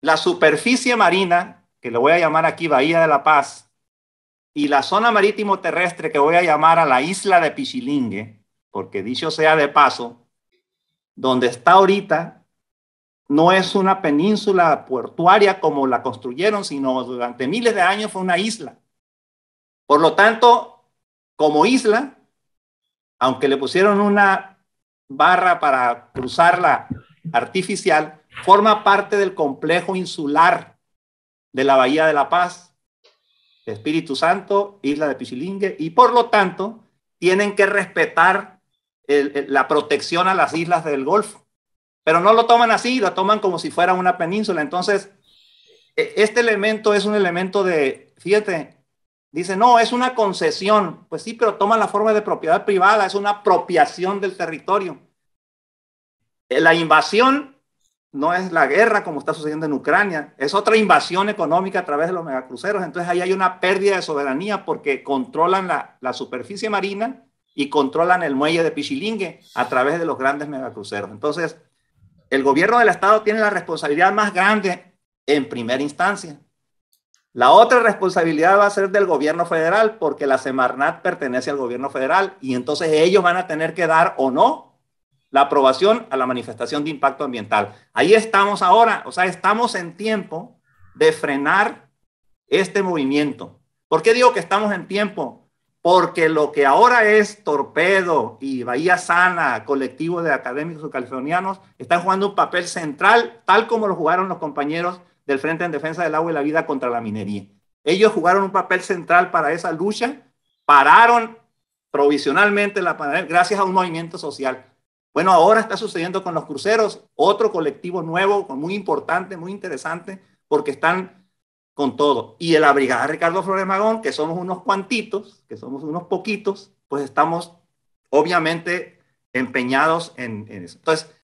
La superficie marina, que lo voy a llamar aquí Bahía de la Paz, y la zona marítimo terrestre, que voy a llamar a la isla de Pichilingue, porque dicho sea de paso, donde está ahorita no es una península portuaria como la construyeron, sino durante miles de años fue una isla. Por lo tanto, como isla, aunque le pusieron una barra para cruzarla artificial, forma parte del complejo insular de la Bahía de la Paz, Espíritu Santo, Isla de Pichilingue, y por lo tanto tienen que respetar la protección a las islas del Golfo. Pero no lo toman así, lo toman como si fuera una península. Entonces, e, este elemento es un elemento de, fíjate, dice, no, es una concesión. Pues sí, pero toma la forma de propiedad privada, es una apropiación del territorio la invasión no es la guerra como está sucediendo en Ucrania, es otra invasión económica a través de los megacruceros. Entonces ahí hay una pérdida de soberanía porque controlan la, superficie marina y controlan el muelle de Pichilingue a través de los grandes megacruceros. Entonces, el gobierno del Estado tiene la responsabilidad más grande en primera instancia. La otra responsabilidad va a ser del gobierno federal porque la Semarnat pertenece al gobierno federal y entonces ellos van a tener que dar o no la aprobación a la manifestación de impacto ambiental. Ahí estamos ahora, o sea, estamos en tiempo de frenar este movimiento. ¿Por qué digo que estamos en tiempo? Porque lo que ahora es Torpedo y Bahía Sana, colectivo de académicos californianos, están jugando un papel central, tal como lo jugaron los compañeros del Frente en Defensa del Agua y la Vida contra la Minería. Ellos jugaron un papel central para esa lucha, pararon provisionalmente la pandemia gracias a un movimiento social. Bueno, ahora está sucediendo con los cruceros, otro colectivo nuevo, muy importante, muy interesante, porque están con todo. Y el la Brigada Ricardo Flores Magón, que somos unos cuantitos, que somos unos poquitos, pues estamos obviamente empeñados en, en eso. Entonces,